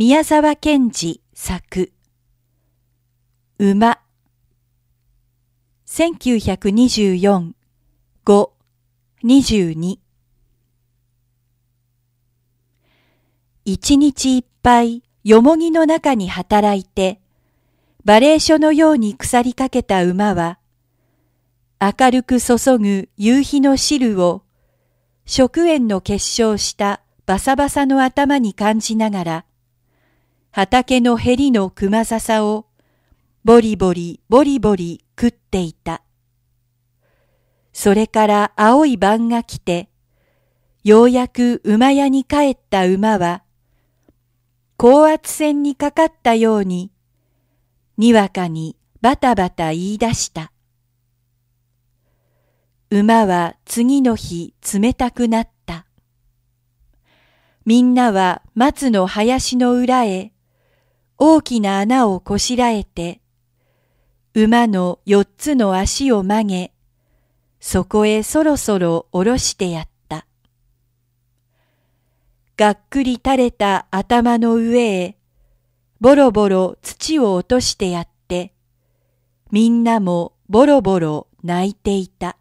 宮沢賢治作馬1924 5 22一日いっぱいよもぎの中に働いてバレー書のように腐りかけた馬は明るく注ぐ夕日の汁を食塩の結晶したバサバサの頭に感じながら畑のへりの熊笹をボリボリボリボリ食っていた。それから青い晩が来て、ようやく馬屋に帰った馬は、高圧線にかかったように、にわかにバタバタ言い出した。馬は次の日冷たくなった。みんなは松の林の裏へ大きな穴をこしらえて、馬の四つの足を曲げ、そこへそろそろ下ろしてやった。がっくり垂れた頭の上へ、ボロボロ土を落としてやって、みんなもボロボロ泣いていた。